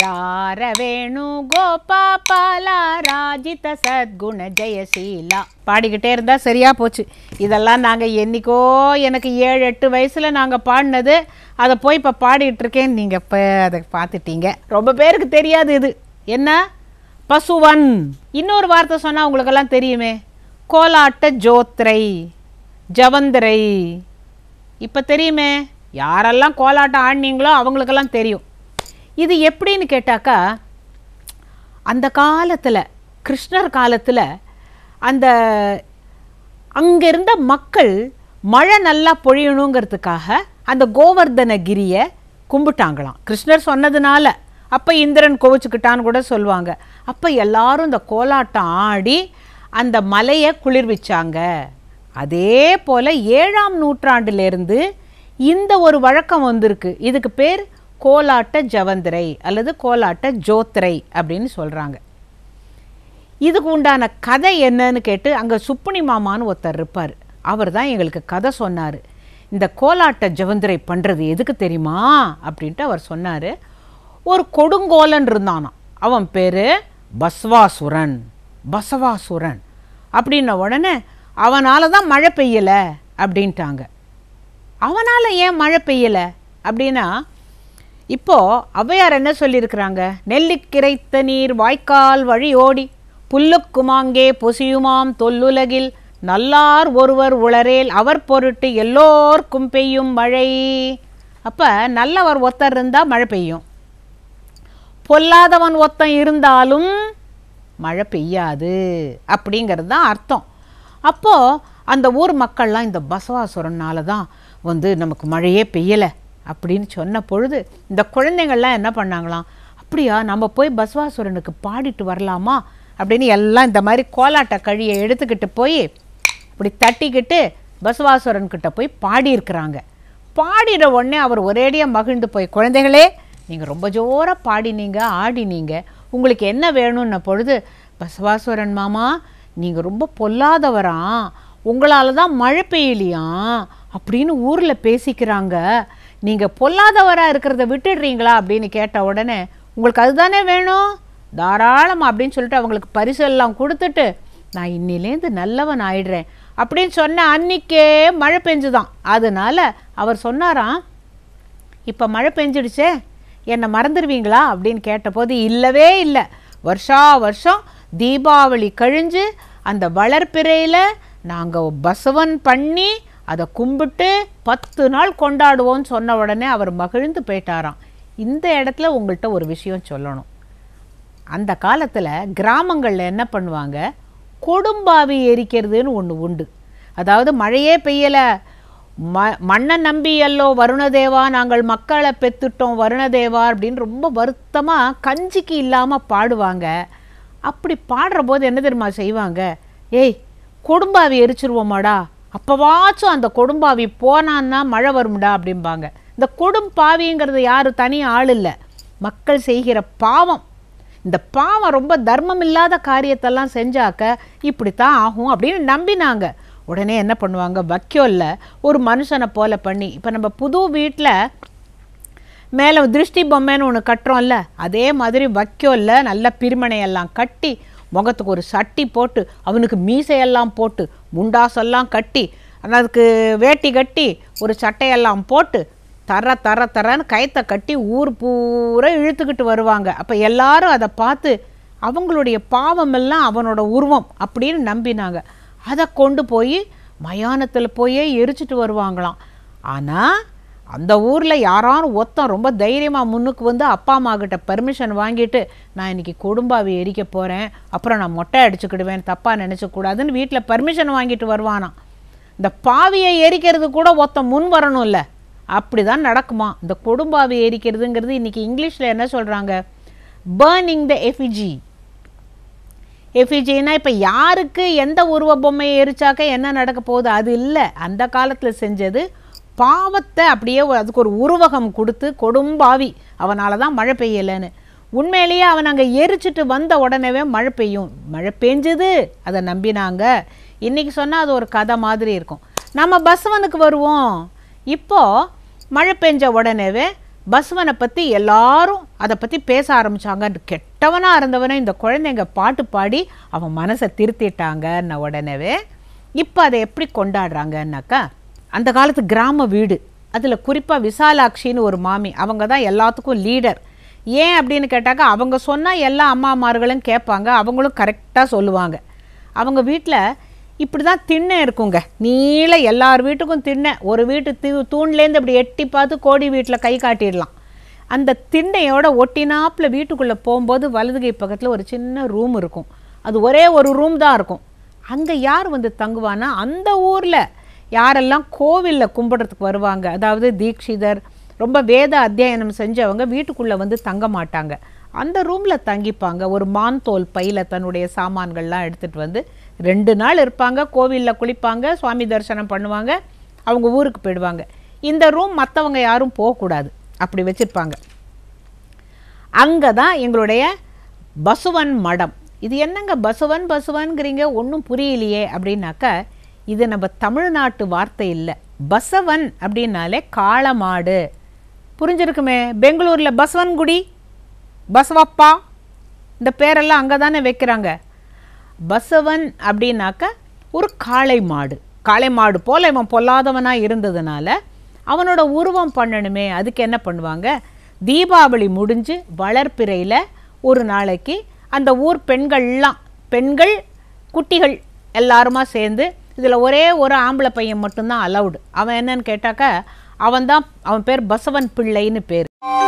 ராரவேணுகோபாபாலா ராஜித சத்குண ஜெயசீலா பாடிக்கிட்டே இருந்தால் சரியாக போச்சு இதெல்லாம் நாங்கள் என்றைக்கோ எனக்கு ஏழு எட்டு வயசில் நாங்கள் பாடினது அதை போய் இப்போ பாடிக்கிட்டு இருக்கேன் நீங்கள் இப்போ அதை பார்த்துட்டீங்க ரொம்ப பேருக்கு தெரியாது இது என்ன பசுவன் இன்னொரு வார்த்தை சொன்னால் உங்களுக்கெல்லாம் தெரியுமே கோலாட்ட ஜோத்ரை ஜவந்திரை இப்போ தெரியுமே யாரெல்லாம் கோலாட்டம் ஆடினீங்களோ அவங்களுக்கெல்லாம் தெரியும் இது எப்படின்னு கேட்டாக்கா அந்த காலத்தில் கிருஷ்ணர் காலத்தில் அந்த அங்கே இருந்த மக்கள் மழை நல்லா பொழியணுங்கிறதுக்காக அந்த கோவர்தனகிரியை கும்பிட்டாங்களாம் கிருஷ்ணர் சொன்னதுனால அப்போ இந்திரன் கோவிச்சுக்கிட்டான்னு கூட சொல்லுவாங்க அப்போ எல்லாரும் இந்த கோலாட்டம் ஆடி அந்த மலையை குளிர்விச்சாங்க அதே போல் ஏழாம் நூற்றாண்டுலேருந்து இந்த ஒரு வழக்கம் வந்திருக்கு இதுக்கு பேர் கோலாட்ட ஜவந்திரை அல்லது கோலாட்ட ஜோத்திரை அப்படின்னு சொல்கிறாங்க இதுக்கு உண்டான கதை என்னன்னு கேட்டு அங்கே சுப்புனி மாமான்னு ஒருத்தர் இருப்பார் அவர் தான் எங்களுக்கு கதை சொன்னார் இந்த கோலாட்ட ஜவந்திரை பண்ணுறது எதுக்கு தெரியுமா அப்படின்ட்டு அவர் சொன்னார் ஒரு கொடுங்கோலன் இருந்தானாம் அவன் பேர் பஸ்வாசுரன் பசவாசுரன் அப்படின்ன உடனே அவனால் தான் மழை பெய்யலை அப்படின்ட்டாங்க அவனால் ஏன் மழை பெய்யலை அப்படின்னா இப்போ அவையார் என்ன சொல்லியிருக்கிறாங்க நெல்லிக்கிரைத்த நீர் வாய்க்கால் வழி ஓடி புல்லுக்குமாங்கே பொசியுமாம் தொல்லுலகில் நல்லார் ஒருவர் உளரேல் அவர் பொருட்டு எல்லோருக்கும் பெய்யும் மழை அப்போ நல்லவர் ஒத்தர் இருந்தால் மழை பெய்யும் பொல்லாதவன் ஒத்தம் இருந்தாலும் மழை பெய்யாது அப்படிங்கிறது தான் அர்த்தம் அப்போது அந்த ஊர் மக்கள்லாம் இந்த பசவாசுரனால் தான் வந்து நமக்கு மழையே பெய்யலை அப்படின்னு சொன்ன பொழுது இந்த குழந்தைங்கள்லாம் என்ன பண்ணாங்களாம் அப்படியா நம்ம போய் பஸ்வாசுரனுக்கு பாடிட்டு வரலாமா அப்படின்னு எல்லாம் இந்த மாதிரி கோலாட்ட கழியை எடுத்துக்கிட்டு போய் இப்படி தட்டிக்கிட்டு பஸ்வாசுரன்கிட்ட போய் பாடியிருக்கிறாங்க பாடிட உடனே அவர் ஒரேடியாக மகிழ்ந்து போய் குழந்தைகளே நீங்கள் ரொம்ப ஜோராக பாடினீங்க ஆடினீங்க உங்களுக்கு என்ன வேணும்ன பொழுது பஸ்வாசுரன் மாமா நீங்கள் ரொம்ப பொல்லாதவராம் உங்களால் தான் மழை பெய்யலையாம் அப்படின்னு ஊரில் பேசிக்கிறாங்க நீங்கள் பொல்லாதவராக இருக்கிறத விட்டுடுறீங்களா அப்படின்னு கேட்ட உடனே உங்களுக்கு அதுதானே வேணும் தாராளம் அப்படின்னு சொல்லிட்டு அவங்களுக்கு பரிசு எல்லாம் கொடுத்துட்டு நான் இன்னிலேருந்து நல்லவன் ஆயிடுறேன் அப்படின்னு சொன்ன அன்னிக்கே மழை பெஞ்சுதான் அதனால் அவர் சொன்னாராம் இப்போ மழை பெஞ்சிடுச்சே என்னை மறந்துடுவீங்களா அப்படின்னு கேட்டபோது இல்லவே இல்லை வருஷா வருஷம் தீபாவளி கழிஞ்சு அந்த வளர்ப்பிறையில் நாங்கள் பசவன் பண்ணி அதை கும்பிட்டு பத்து நாள் கொண்டாடுவோன்னு சொன்ன உடனே அவர் மகிழ்ந்து போயிட்டாராம் இந்த இடத்துல உங்கள்கிட்ட ஒரு விஷயம் சொல்லணும் அந்த காலத்தில் கிராமங்களில் என்ன பண்ணுவாங்க கொடும்பாவி எரிக்கிறதுன்னு ஒன்று உண்டு அதாவது மழையே பெய்யலை ம மண்ணை நம்பி எல்லோ வருணதேவா நாங்கள் மக்களை பெத்துட்டோம் வருணதேவா அப்படின்னு ரொம்ப வருத்தமாக கஞ்சிக்கு இல்லாமல் பாடுவாங்க அப்படி பாடுற போது என்ன தெரியுமா செய்வாங்க ஏய் கொடும்பாவி எரிச்சிருவோமாடா அப்போவாச்சும் அந்த கொடும்பாவி போனான்னா மழை வரும்டா அப்படிம்பாங்க இந்த கொடும் பாவிங்கிறது யாரும் தனி ஆள் இல்லை மக்கள் செய்கிற பாவம் இந்த பாவம் ரொம்ப தர்மம் இல்லாத காரியத்தெல்லாம் செஞ்சாக்க இப்படித்தான் ஆகும் அப்படின்னு நம்பினாங்க உடனே என்ன பண்ணுவாங்க வக்கியோல்ல ஒரு மனுஷனை போல பண்ணி இப்போ நம்ம புது வீட்டில் மேலே திருஷ்டி பொம்மைன்னு ஒன்று கட்டுறோம்ல அதே மாதிரி வக்கியோல்ல நல்ல பிரிமனையெல்லாம் கட்டி முகத்துக்கு ஒரு சட்டி போட்டு அவனுக்கு மீசையெல்லாம் போட்டு முண்டாசெல்லாம் கட்டி அதுக்கு வேட்டி கட்டி ஒரு சட்டையெல்லாம் போட்டு தர தர தரன்னு கயத்தை கட்டி ஊர் பூரா இழுத்துக்கிட்டு வருவாங்க அப்போ எல்லாரும் அதை பார்த்து அவங்களுடைய பாவமெல்லாம் அவனோட உருவம் அப்படின்னு நம்பினாங்க அதை கொண்டு போய் மயானத்தில் போயே எரிச்சிட்டு வருவாங்களாம் ஆனால் அந்த ஊரில் யாராரும் ஒத்தம் ரொம்ப தைரியமாக முன்னுக்கு வந்து அப்பா அம்மா கிட்ட பெர்மிஷன் வாங்கிட்டு நான் இன்றைக்கி கொடும்பாவை எரிக்க போகிறேன் அப்புறம் நான் மொட்டை அடிச்சுக்கிடுவேன் தப்பாக நினச்சக்கூடாதுன்னு வீட்டில் பெர்மிஷன் வாங்கிட்டு வருவானா இந்த பாவியை எரிக்கிறது கூட ஒத்தம் முன் வரணும்ல அப்படி தான் நடக்குமா இந்த கொடும்பாவை எரிக்கிறதுங்கிறது இன்றைக்கி இங்கிலீஷில் என்ன சொல்கிறாங்க பேர்னிங் த எஃபிஜி எஃபிஜினா இப்போ யாருக்கு எந்த உருவ பொம்மையை எரிச்சாக்க என்ன நடக்க போகுது அது இல்லை அந்த காலத்தில் செஞ்சது பாவத்தை அப்படியே அதுக்கு ஒரு உருவகம் கொடுத்து கொடும்பாவி அவனால் தான் மழை பெய்யலைன்னு உண்மையிலேயே அவன் அங்கே எரிச்சிட்டு வந்த உடனே மழை பெய்யும் மழை பெஞ்சுது அதை நம்பினாங்க இன்றைக்கி சொன்னால் அது ஒரு கதை மாதிரி இருக்கும் நம்ம பஸ்வனுக்கு வருவோம் இப்போது மழை பெஞ்ச உடனேவே பஸ்வனை பற்றி எல்லாரும் அதை பற்றி பேச ஆரம்பித்தாங்க கெட்டவனாக இருந்தவனே இந்த குழந்தைங்க பாட்டு பாடி அவன் மனசை திருத்திட்டாங்கன்ன உடனேவே இப்போ அதை எப்படி கொண்டாடுறாங்கன்னாக்கா அந்த காலத்து கிராம வீடு அதில் குறிப்பாக விசாலாட்சின்னு ஒரு மாமி அவங்க தான் எல்லாத்துக்கும் லீடர் ஏன் அப்படின்னு கேட்டாக்கா அவங்க சொன்னால் எல்லா அம்மாமார்களும் கேட்பாங்க அவங்களும் கரெக்டாக சொல்லுவாங்க அவங்க வீட்டில் இப்படி தான் திண்ணை இருக்குங்க நீள எல்லார் வீட்டுக்கும் திண்ணை ஒரு வீட்டு தூ தூண்லேருந்து அப்படி எட்டி பார்த்து கோடி வீட்டில் கை காட்டிடலாம் அந்த திண்ணையோட ஒட்டினாப்பில் வீட்டுக்குள்ளே போகும்போது வலதுகை பக்கத்தில் ஒரு சின்ன ரூம் இருக்கும் அது ஒரே ஒரு ரூம் தான் இருக்கும் அங்கே யார் வந்து தங்குவான்னா அந்த ஊரில் யாரெல்லாம் கோவிலில் கும்பிட்றதுக்கு வருவாங்க அதாவது தீட்சிதர் ரொம்ப வேத அத்தியாயனம் செஞ்சவங்க வீட்டுக்குள்ளே வந்து தங்க மாட்டாங்க அந்த ரூமில் தங்கிப்பாங்க ஒரு மான் தோல் பையில் தன்னுடைய சாமான்கள்லாம் எடுத்துகிட்டு வந்து ரெண்டு நாள் இருப்பாங்க கோவிலில் குளிப்பாங்க சுவாமி தரிசனம் பண்ணுவாங்க அவங்க ஊருக்கு போயிடுவாங்க இந்த ரூம் மற்றவங்க யாரும் போகக்கூடாது அப்படி வச்சுருப்பாங்க அங்கே தான் எங்களுடைய பசுவன் மடம் இது என்னங்க பசுவன் பசுவன்கிறீங்க ஒன்றும் புரியலையே அப்படின்னாக்கா இது நம்ம தமிழ்நாட்டு வார்த்தை இல்லை பசவன் அப்படின்னாலே காளமாடு புரிஞ்சிருக்குமே பெங்களூரில் பசவன்குடி பசவப்பா இந்த பேரெல்லாம் அங்கே தானே வைக்கிறாங்க பசவன் அப்படின்னாக்க ஒரு காளை மாடு காளை மாடு போல் இவன் பொல்லாதவனாக இருந்ததுனால அவனோட உருவம் பண்ணணுமே அதுக்கு என்ன பண்ணுவாங்க தீபாவளி முடிஞ்சு வளர்ப்பிறையில் ஒரு நாளைக்கு அந்த ஊர் பெண்கள்லாம் பெண்கள் குட்டிகள் எல்லாருமா சேர்ந்து இதில் ஒரே ஒரு ஆம்பளை பையன் மட்டும்தான் அலவுடு அவன் என்னன்னு கேட்டாக்க அவன் தான் அவன் பேர் பசவன் பிள்ளைன்னு பேர்